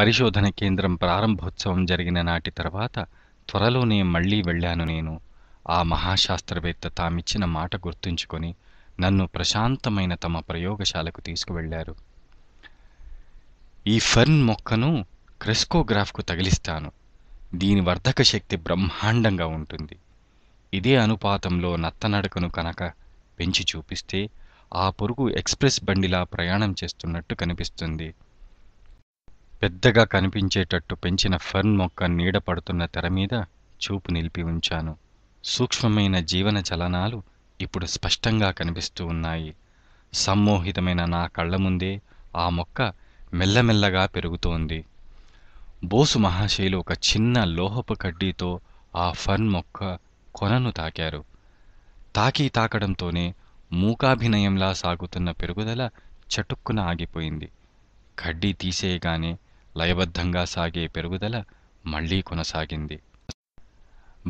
పరిశోధన కేంద్రం ప్రారంభోత్సవం జరిగిన నాటి తర్వాత త్వరలోనే మళ్ళీ వెళ్ళాను నేను ఆ మహాశాస్త్రవేత్త తామిచ్చిన మాట గుర్తుంచుకొని నన్ను ప్రశాంతమైన తమ ప్రయోగశాలకు తీసుకువెళ్లారు ఈ ఫర్న్ మొక్కను క్రెస్కోగ్రాఫ్కు తగిలిస్తాను దీని వర్ధక శక్తి బ్రహ్మాండంగా ఉంటుంది ఇదే అనుపాతంలో నత్తనడకను కనుక పెంచి చూపిస్తే ఆ పొరుగు ఎక్స్ప్రెస్ బండిలా ప్రయాణం చేస్తున్నట్టు కనిపిస్తుంది పెద్దగా కనిపించేటట్టు పెంచిన ఫర్న్ మొక్క నీడ పడుతున్న తెర మీద చూపు నిలిపి ఉంచాను సూక్ష్మమైన జీవన చలనాలు ఇప్పుడు స్పష్టంగా కనిపిస్తూ ఉన్నాయి సమ్మోహితమైన నా కళ్ళ ముందే ఆ మొక్క మెల్లమెల్లగా పెరుగుతోంది బోసు మహాశైలు ఒక చిన్న లోహపు కడ్డీతో ఆ ఫర్న్ మొక్క కొనను తాకారు తాకి తాకడంతోనే మూకాభినయంలా సాగుతున్న పెరుగుదల చటుక్కున ఆగిపోయింది కడ్డీ తీసేయగానే లయబద్ధంగా సాగే పెరుగుదల మళ్లీ కొనసాగింది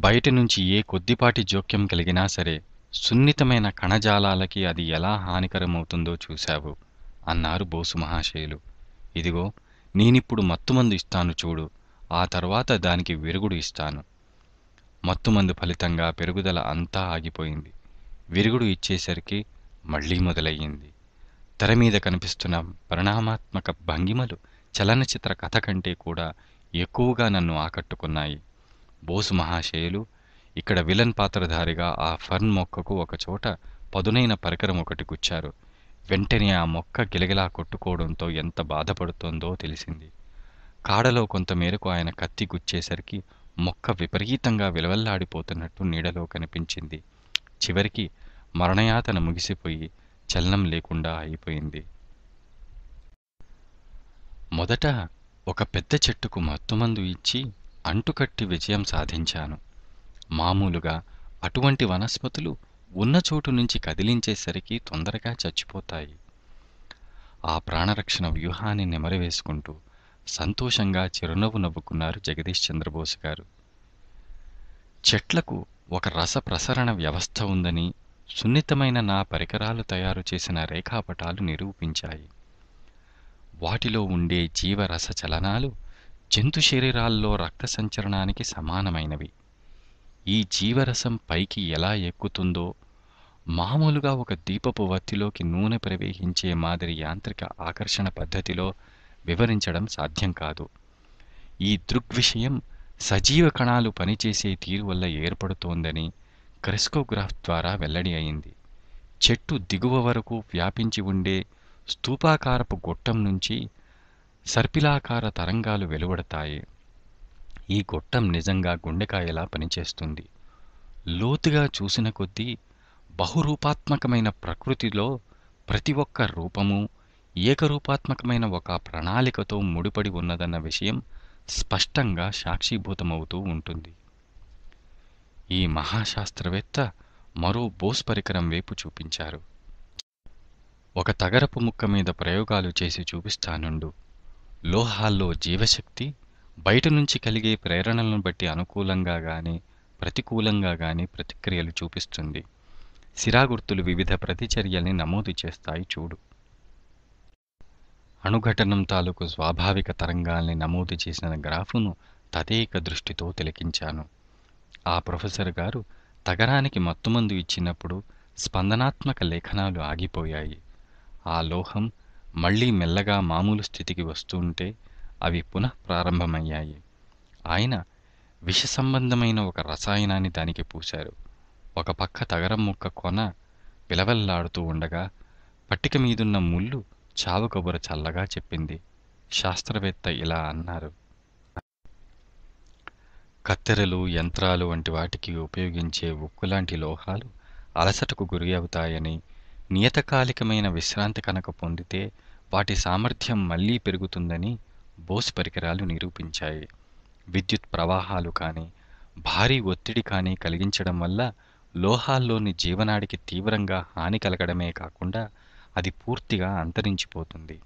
బయటి నుంచి ఏ కొద్దిపాటి జోక్యం కలిగినా సరే సున్నితమైన కణజాలాలకి అది ఎలా హానికరమవుతుందో చూశావు అన్నారు బోసు మహాశయులు ఇదిగో నేనిప్పుడు మత్తుమందు ఇస్తాను చూడు ఆ తర్వాత దానికి విరుగుడు ఇస్తాను మత్తుమందు ఫలితంగా పెరుగుదల అంతా ఆగిపోయింది విరుగుడు ఇచ్చేసరికి మళ్లీ మొదలయ్యింది తెర మీద కనిపిస్తున్న పరిణామాత్మక భంగిమలు చలనచిత్ర కథ కంటే కూడా ఎక్కువగా నన్ను ఆకట్టుకున్నాయి బోసు మహాశయులు ఇక్కడ విలన్ పాత్రధారిగా ఆ ఫర్న్ మొక్కకు ఒకచోట పదునైన పరికరం ఒకటి గుచ్చారు వెంటనే ఆ మొక్క గిలగిలా కొట్టుకోవడంతో ఎంత బాధపడుతోందో తెలిసింది కాడలో కొంతమేరకు ఆయన కత్తి గుచ్చేసరికి మొక్క విపరీతంగా విలవల్లాడిపోతున్నట్టు నీడలో కనిపించింది చివరికి మరణయాతన ముగిసిపోయి చలనం లేకుండా అయిపోయింది మొదట ఒక పెద్ద చెట్టుకు మత్తుమందు ఇచ్చి అంటుకట్టి విజయం సాధించాను మామూలుగా అటువంటి వనస్పతులు ఉన్న చోటు నుంచి కదిలించేసరికి తొందరగా చచ్చిపోతాయి ఆ ప్రాణరక్షణ వ్యూహాన్ని నెమరవేసుకుంటూ సంతోషంగా చిరునవ్వు నవ్వుకున్నారు జగదీష్ చంద్రబోస్ గారు చెట్లకు ఒక రస ప్రసరణ వ్యవస్థ ఉందని సున్నితమైన నా పరికరాలు తయారు చేసిన రేఖాపటాలు నిరూపించాయి వాటిలో ఉండే జీవరస చలనాలు జంతు శరీరాల్లో రక్త సంచరణానికి సమానమైనవి ఈ జీవరసం పైకి ఎలా ఎక్కుతుందో మామూలుగా ఒక దీపపు వత్తిలోకి నూనె ప్రవేశించే మాదిరి యాంత్రిక ఆకర్షణ పద్ధతిలో వివరించడం సాధ్యం కాదు ఈ దృగ్విషయం సజీవ కణాలు పనిచేసే తీరు వల్ల ఏర్పడుతోందని క్రెస్కోగ్రాఫ్ ద్వారా వెల్లడి అయింది చెట్టు దిగువ వరకు వ్యాపించి ఉండే స్థూపాకారపు గొట్టం నుంచి సర్పిలాకార తరంగాలు వెలువడతాయి ఈ గొట్టం నిజంగా గుండెకాయలా పనిచేస్తుంది లోతుగా చూసిన కొద్దీ బహురూపాత్మకమైన ప్రకృతిలో ప్రతి ఒక్క రూపము ఏకరూపాత్మకమైన ఒక ప్రణాళికతో ముడిపడి ఉన్నదన్న విషయం స్పష్టంగా సాక్షీభూతమవుతూ ఉంటుంది ఈ మహాశాస్త్రవేత్త మరో బోస్ పరికరం వైపు చూపించారు ఒక తగరపు ముక్క మీద ప్రయోగాలు చేసి చూపిస్తానుండు లోహాల్లో జీవశక్తి బయట నుంచి కలిగే ప్రేరణలను బట్టి అనుకూలంగా కానీ ప్రతికూలంగా కానీ ప్రతిక్రియలు చూపిస్తుంది సిరాగుర్తులు వివిధ ప్రతిచర్యల్ని నమోదు చేస్తాయి చూడు అణుఘటనం తాలూకు స్వాభావిక తరంగాల్ని నమోదు చేసిన గ్రాఫును తదేక దృష్టితో తిలకించాను ఆ ప్రొఫెసర్ గారు తగరానికి మత్తుమందు ఇచ్చినప్పుడు స్పందనాత్మక లేఖనాలు ఆగిపోయాయి ఆ లోహం మళ్లీ మెల్లగా మామూలు స్థితికి వస్తుంటే అవి పునః ప్రారంభమయ్యాయి ఆయన విష సంబంధమైన ఒక రసాయనాన్ని దానికి పూశారు ఒక పక్క తగరం ముక్క కొన విలవెల్లాడుతూ ఉండగా పట్టిక మీదున్న ముళ్ళు చావుకబుర చల్లగా చెప్పింది శాస్త్రవేత్త ఇలా అన్నారు కత్తెరలు యంత్రాలు వంటి వాటికి ఉపయోగించే ఉక్కు లాంటి లోహాలు అలసటకు గురి అవుతాయని నియతకాలికమైన విశ్రాంతి కనుక పొందితే వాటి సామర్థ్యం మళ్లీ పెరుగుతుందని బోస్ పరికరాలు నిరూపించాయి విద్యుత్ ప్రవాహాలు కానీ భారీ ఒత్తిడి కానీ కలిగించడం వల్ల లోహాల్లోని జీవనాడికి తీవ్రంగా హాని కలగడమే కాకుండా అది పూర్తిగా అంతరించిపోతుంది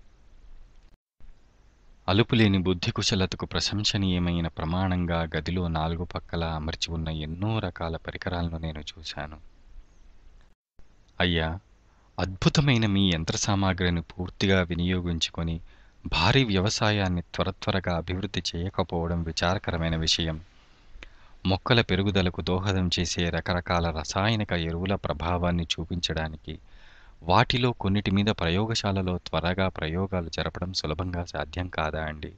అలుపులేని బుద్ధి కుశలతకు ప్రశంసనీయమైన ప్రమాణంగా గదిలో నాలుగు పక్కల అమర్చి ఉన్న ఎన్నో రకాల పరికరాలను నేను చూశాను అయ్యా అద్భుతమైన మీ యంత్ర సామాగ్రిని పూర్తిగా వినియోగించుకొని భారీ వ్యవసాయాన్ని త్వర త్వరగా అభివృద్ధి చేయకపోవడం విచారకరమైన విషయం మొక్కల పెరుగుదలకు దోహదం చేసే రకరకాల రసాయనిక ఎరువుల ప్రభావాన్ని చూపించడానికి వాటిలో కొన్నిటి మీద ప్రయోగశాలలో త్వరగా ప్రయోగాలు జరపడం సులభంగా సాధ్యం కాదా అండి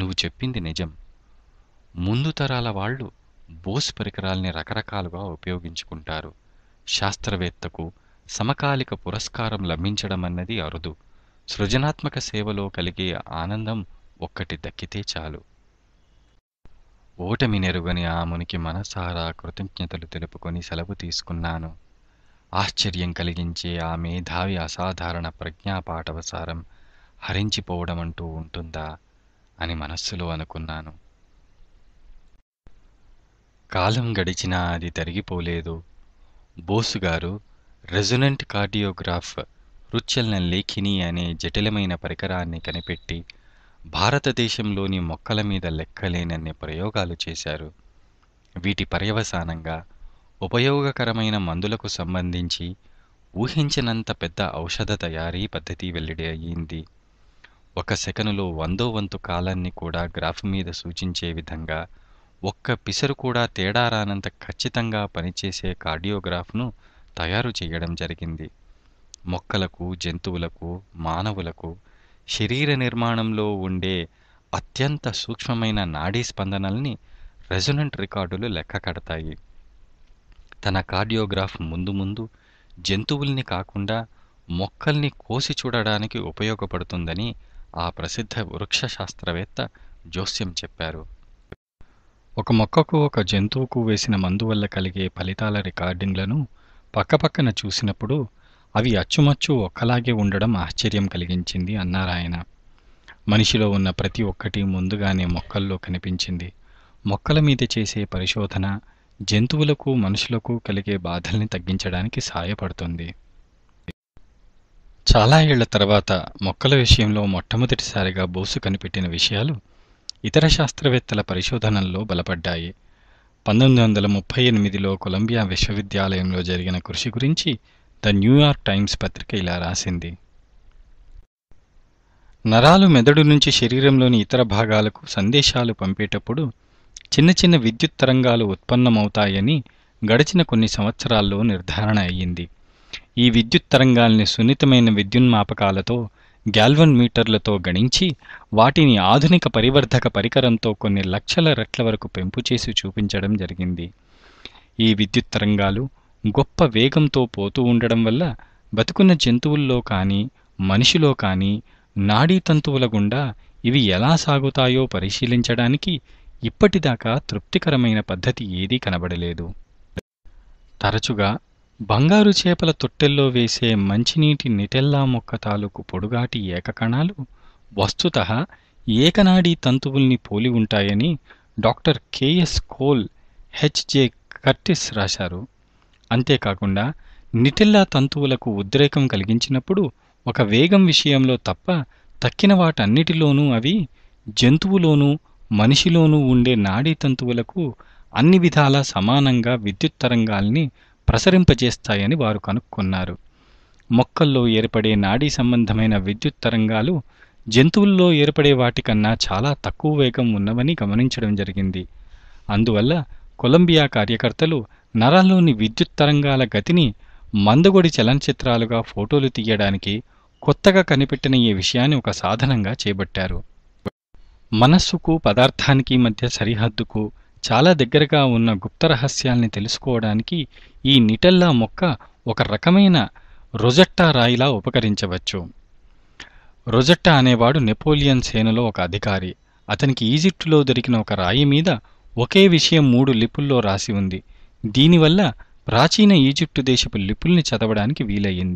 నువ్వు చెప్పింది నిజం ముందు తరాల వాళ్ళు బోస్ పరికరాల్ని రకరకాలుగా ఉపయోగించుకుంటారు శాస్త్రవేత్తకు సమకాలిక పురస్కారం లభించడం అన్నది అరుదు సృజనాత్మక సేవలో కలిగే ఆనందం ఒక్కటి దక్కితే చాలు ఓటమి నెరుగని ఆ మునికి మనసారా కృతజ్ఞతలు తెలుపుకొని సెలవు తీసుకున్నాను ఆశ్చర్యం కలిగించే ఆ మేధావి అసాధారణ ప్రజ్ఞాపాఠవసారం హరించిపోవడం అంటూ ఉంటుందా అని మనస్సులో అనుకున్నాను కాలం గడిచినా అది తరిగిపోలేదు బోసుగారు రెజొనెంట్ కార్డియోగ్రాఫ్ రుచ్చల్న లేఖిని అనే జటిలమైన పరికరాన్ని కనిపెట్టి భారతదేశంలోని మొక్కల మీద లెక్కలేనన్ని ప్రయోగాలు చేశారు వీటి పర్యవసానంగా ఉపయోగకరమైన మందులకు సంబంధించి ఊహించినంత పెద్ద ఔషధ తయారీ పద్ధతి వెల్లడి అయ్యింది ఒక సెకనులో వందో వంతు కాలాన్ని కూడా గ్రాఫ్ మీద సూచించే విధంగా ఒక్క పిసరు కూడా తేడా రానంత ఖచ్చితంగా పనిచేసే కార్డియోగ్రాఫ్ను తయారు చేయడం జరిగింది మొక్కలకు జంతువులకు మానవులకు శరీర నిర్మాణంలో ఉండే అత్యంత సూక్ష్మమైన నాడీ స్పందనల్ని రెజొనెంట్ రికార్డులు లెక్క కడతాయి తన కార్డియోగ్రాఫ్ ముందు ముందు జంతువుల్ని కాకుండా మొక్కల్ని కోసి చూడడానికి ఉపయోగపడుతుందని ఆ ప్రసిద్ధ వృక్ష శాస్త్రవేత్త జోస్యం చెప్పారు ఒక మొక్కకు ఒక జంతువుకు వేసిన మందు వల్ల కలిగే ఫలితాల రికార్డింగ్లను పక్కపక్కన చూసినప్పుడు అవి అచ్చుమచ్చు ఒక్కలాగే ఉండడం ఆశ్చర్యం కలిగించింది అన్నారాయన మనిషిలో ఉన్న ప్రతి ఒక్కటి ముందుగానే మొక్కల్లో కనిపించింది మొక్కల మీద చేసే పరిశోధన జంతువులకు మనుషులకు కలిగే బాధల్ని తగ్గించడానికి సాయపడుతుంది చాలా ఏళ్ల తర్వాత మొక్కల విషయంలో మొట్టమొదటిసారిగా బోసు కనిపెట్టిన విషయాలు ఇతర శాస్త్రవేత్తల పరిశోధనల్లో బలపడ్డాయి పంతొమ్మిది వందల ముప్పై ఎనిమిదిలో కొలంబియా విశ్వవిద్యాలయంలో జరిగిన కృషి గురించి ద న్యూయార్క్ టైమ్స్ పత్రిక ఇలా రాసింది నరాలు మెదడు నుంచి శరీరంలోని ఇతర భాగాలకు సందేశాలు పంపేటప్పుడు చిన్న చిన్న విద్యుత్ తరంగాలు ఉత్పన్నమవుతాయని గడిచిన కొన్ని సంవత్సరాల్లో నిర్ధారణ అయ్యింది ఈ విద్యుత్ తరంగాల్ని సున్నితమైన విద్యున్మాపకాలతో గ్యాల్వన్ మీటర్లతో గణించి వాటిని ఆధునిక పరివర్ధక పరికరంతో కొన్ని లక్షల రెట్ల వరకు పెంపు చేసి చూపించడం జరిగింది ఈ విద్యుత్ తరంగాలు గొప్ప వేగంతో పోతూ ఉండడం వల్ల బతుకున్న జంతువుల్లో కానీ మనిషిలో కానీ నాడీ తంతువుల గుండా ఇవి ఎలా సాగుతాయో పరిశీలించడానికి ఇప్పటిదాకా తృప్తికరమైన పద్ధతి ఏదీ కనబడలేదు తరచుగా బంగారు చేపల తొట్టెల్లో వేసే మంచినీటి నిటెల్లా మొక్క తాలూకు పొడుగాటి ఏకకణాలు వస్తుత ఏకనాడీ తంతువుల్ని పోలి ఉంటాయని doctor KS Cole HJ Curtis రాశారు అంతేకాకుండా నిటిల్లా తంతువులకు ఉద్రేకం కలిగించినప్పుడు ఒక వేగం విషయంలో తప్ప తక్కిన వాటన్నిటిలోనూ అవి జంతువులోనూ మనిషిలోనూ ఉండే నాడీ తంతువులకు అన్ని విధాలా సమానంగా విద్యుత్ తరంగాల్ని ప్రసరింపజేస్తాయని వారు కనుక్కున్నారు మొక్కల్లో ఏర్పడే నాడీ సంబంధమైన విద్యుత్ తరంగాలు జంతువుల్లో ఏర్పడే వాటికన్నా చాలా తక్కువ వేగం ఉన్నవని గమనించడం జరిగింది అందువల్ల కొలంబియా కార్యకర్తలు నరాల్లోని విద్యుత్ తరంగాల గతిని మందగొడి చలనచిత్రాలుగా ఫోటోలు తీయడానికి కొత్తగా కనిపెట్టిన ఈ విషయాన్ని ఒక సాధనంగా చేపట్టారు మనస్సుకు పదార్థానికి మధ్య సరిహద్దుకు చాలా దగ్గరగా ఉన్న గుప్త రహస్యాల్ని తెలుసుకోవడానికి ఈ నిటెల్లా మొక్క ఒక రకమైన రొజట్టా రాయిలా ఉపకరించవచ్చు రొజట్టా అనేవాడు నెపోలియన్ సేనలో ఒక అధికారి అతనికి ఈజిప్టులో దొరికిన ఒక రాయి మీద ఒకే విషయం మూడు లిపుల్లో రాసి ఉంది దీనివల్ల ప్రాచీన ఈజిప్టు దేశపు లిపుల్ని చదవడానికి వీలయ్యింది